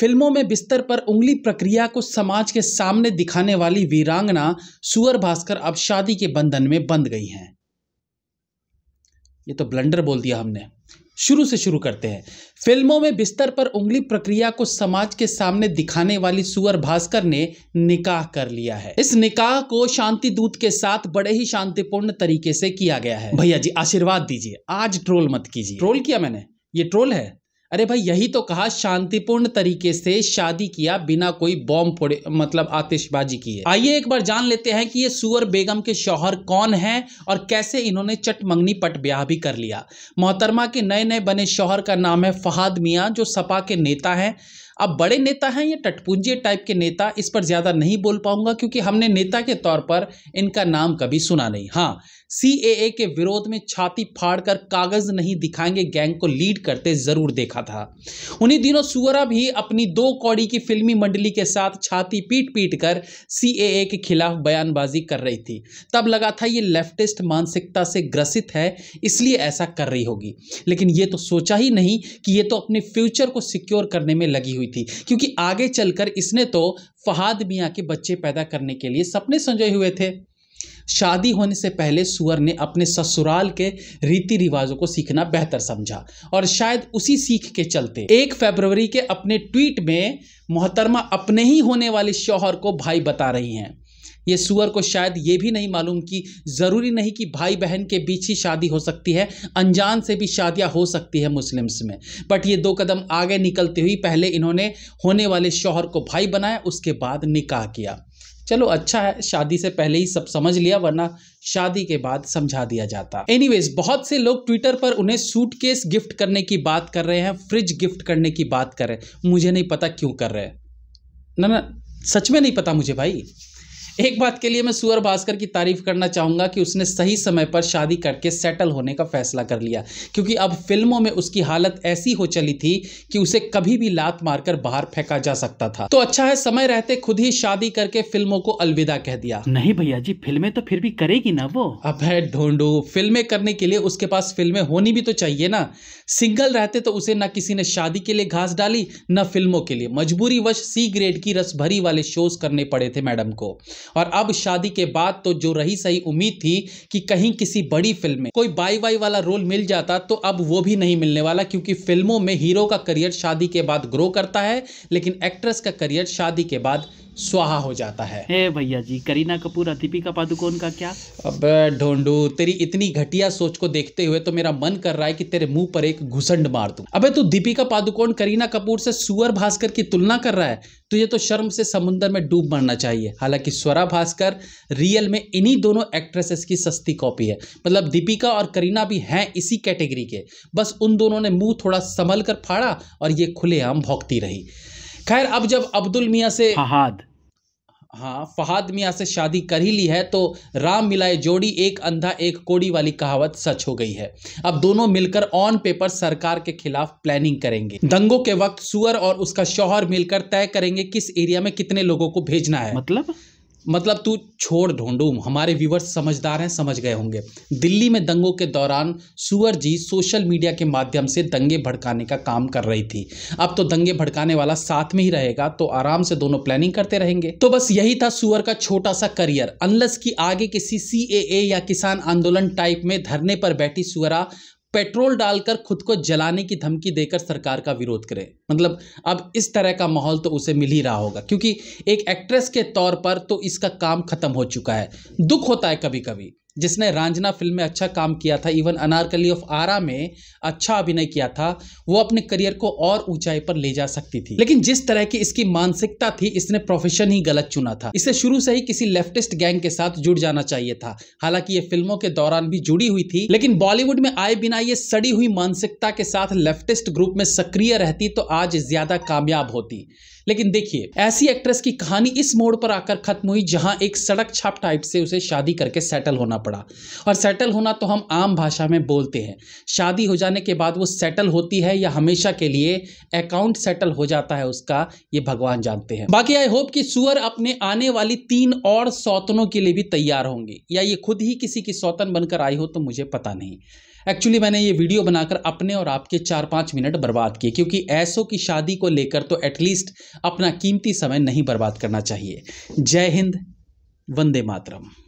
फिल्मों में बिस्तर पर उंगली प्रक्रिया को समाज के सामने दिखाने वाली वीरांगना सुअर भास्कर अब शादी के बंधन में बंध गई हैं ये तो ब्लंडर बोल दिया हमने शुरू से शुरू करते हैं फिल्मों में बिस्तर पर उंगली प्रक्रिया को समाज के सामने दिखाने वाली सुअर भास्कर ने निकाह कर लिया है इस निकाह को शांति दूत के साथ बड़े ही शांतिपूर्ण तरीके से किया गया है भैया जी आशीर्वाद दीजिए आज ट्रोल मत कीजिए ट्रोल किया मैंने ये ट्रोल है अरे भाई यही तो कहा शांतिपूर्ण तरीके से शादी किया बिना कोई बॉम्ब फोड़े मतलब आतिशबाजी की है आइए एक बार जान लेते हैं कि ये सुअर बेगम के शौहर कौन हैं और कैसे इन्होंने चटमंगनी पट ब्याह भी कर लिया मोहतरमा के नए नए बने शौहर का नाम है फहाद मियाँ जो सपा के नेता हैं अब बड़े नेता हैं या टटपूंजी टाइप के नेता इस पर ज़्यादा नहीं बोल पाऊंगा क्योंकि हमने नेता के तौर पर इनका नाम कभी सुना नहीं हाँ सी के विरोध में छाती फाड़ कर कागज़ नहीं दिखाएंगे गैंग को लीड करते ज़रूर देखा था उन्हीं दिनों सुअरा भी अपनी दो कौड़ी की फिल्मी मंडली के साथ छाती पीट पीट कर सी के खिलाफ बयानबाजी कर रही थी तब लगा था ये लेफ्टिस्ट मानसिकता से ग्रसित है इसलिए ऐसा कर रही होगी लेकिन ये तो सोचा ही नहीं कि ये तो अपने फ्यूचर को सिक्योर करने में लगी हुई थी क्योंकि आगे चलकर इसने तो फहाद मियाँ के बच्चे पैदा करने के लिए सपने संजोए हुए थे शादी होने से पहले सुअर ने अपने ससुराल के रीति रिवाजों को सीखना बेहतर समझा और शायद उसी सीख के चलते एक फरवरी के अपने ट्वीट में मोहतरमा अपने ही होने वाले शौहर को भाई बता रही हैं ये सुअर को शायद ये भी नहीं मालूम कि ज़रूरी नहीं कि भाई बहन के बीच ही शादी हो सकती है अनजान से भी शादियाँ हो सकती है मुस्लिम्स में बट ये दो कदम आगे निकलते हुई पहले इन्होंने होने वाले शोहर को भाई बनाया उसके बाद निकाह किया चलो अच्छा है शादी से पहले ही सब समझ लिया वरना शादी के बाद समझा दिया जाता एनीवेज बहुत से लोग ट्विटर पर उन्हें सूटकेस गिफ्ट करने की बात कर रहे हैं फ्रिज गिफ्ट करने की बात कर रहे हैं मुझे नहीं पता क्यों कर रहे हैं ना ना सच में नहीं पता मुझे भाई एक बात के लिए मैं सुअर भास्कर की तारीफ करना चाहूँगा कि उसने सही समय पर शादी करके सेटल होने का फैसला कर लिया क्योंकि अब फिल्मों में उसकी हालत ऐसी हो चली थी कि उसे कभी भी लात मारकर बाहर फेंका जा सकता था तो अच्छा है समय रहते खुद ही शादी करके फिल्मों को अलविदा कह दिया नहीं भैया जी फिल्में तो फिर भी करेगी ना वो अब है ढूंढू फिल्में करने के लिए उसके पास फिल्में होनी भी तो चाहिए ना सिंगल रहते तो उसे ना किसी ने शादी के लिए घास डाली न फिल्मों के लिए मजबूरी वश सी ग्रेड की रस भरी वाले शोज करने पड़े थे मैडम को और अब शादी के बाद तो जो रही सही उम्मीद थी कि कहीं किसी बड़ी फिल्म में कोई बाई बाई वाला रोल मिल जाता तो अब वो भी नहीं मिलने वाला क्योंकि फिल्मों में हीरो का करियर शादी के बाद ग्रो करता है लेकिन एक्ट्रेस का करियर शादी के बाद स्वाहा हो जाता है भैया जी करीना कपूर दीपिका पादुकोण का क्या अब ढोंडू तेरी इतनी घटिया सोच को देखते हुए तो मेरा मन कर रहा है कि तेरे मुंह पर एक घुसंड मार दू अबे तू दीपिका पादुकोण करीना कपूर से सुअर भास्कर की तुलना कर रहा है तुझे तो शर्म से समुंदर में डूब मरना चाहिए हालांकि स्वरा भास्कर रियल में इन्हीं दोनों एक्ट्रेसेस की सस्ती कॉपी है मतलब दीपिका और करीना भी हैं इसी कैटेगरी के बस उन दोनों ने मुंह थोड़ा संभल कर फाड़ा और ये खुलेआम भौंकती रही खैर अब जब अब्दुल मियाँ से फहाद हाँ फहाद मियाँ से शादी कर ही ली है तो राम मिलाए जोड़ी एक अंधा एक कोड़ी वाली कहावत सच हो गई है अब दोनों मिलकर ऑन पेपर सरकार के खिलाफ प्लानिंग करेंगे दंगों के वक्त सुअर और उसका शौहर मिलकर तय करेंगे किस एरिया में कितने लोगों को भेजना है मतलब मतलब तू छोड़ ढूंढू हमारे व्यूवर्स समझदार हैं समझ गए होंगे दिल्ली में दंगों के दौरान सुअर जी सोशल मीडिया के माध्यम से दंगे भड़काने का काम कर रही थी अब तो दंगे भड़काने वाला साथ में ही रहेगा तो आराम से दोनों प्लानिंग करते रहेंगे तो बस यही था सुअर का छोटा सा करियर अनलस की आगे किसी सी या किसान आंदोलन टाइप में धरने पर बैठी सुअरा पेट्रोल डालकर खुद को जलाने की धमकी देकर सरकार का विरोध करे मतलब अब इस तरह का माहौल तो उसे मिल ही रहा होगा क्योंकि एक एक्ट्रेस के तौर पर तो इसका काम खत्म हो चुका है दुख होता है कभी कभी जिसने रांझना फिल्म में अच्छा काम किया था इवन अनारकली ऑफ आरा में अच्छा अभिनय किया था वो अपने करियर को और ऊंचाई पर ले जा सकती थी लेकिन जिस तरह की इसकी मानसिकता थी इसने प्रोफेशन ही गलत चुना था इसे शुरू से ही किसी लेफ्टिस्ट गैंग के साथ जुड़ जाना चाहिए था हालांकि ये फिल्मों के दौरान भी जुड़ी हुई थी लेकिन बॉलीवुड में आए बिना ये सड़ी हुई मानसिकता के साथ लेफ्टिस्ट ग्रुप में सक्रिय रहती तो आज ज्यादा कामयाब होती लेकिन देखिए ऐसी एक्ट्रेस की कहानी इस मोड़ पर आकर खत्म हुई जहां एक सड़क छाप टाइप से उसे शादी करके सेटल होना पड़ा और सेटल होना तो हम आम भाषा में बोलते हैं शादी हो जाने के बाद वो सेटल होती है या हमेशा के लिए अकाउंट सेटल हो जाता है उसका ये भगवान जानते हैं बाकी आई होप कि सुअर अपने आने वाली तीन और सौतनों के लिए भी तैयार होंगे या ये खुद ही किसी की सौतन बनकर आई हो तो मुझे पता नहीं एक्चुअली मैंने ये वीडियो बनाकर अपने और आपके चार पाँच मिनट बर्बाद किए क्योंकि ऐसों की शादी को लेकर तो एटलीस्ट अपना कीमती समय नहीं बर्बाद करना चाहिए जय हिंद वंदे मातरम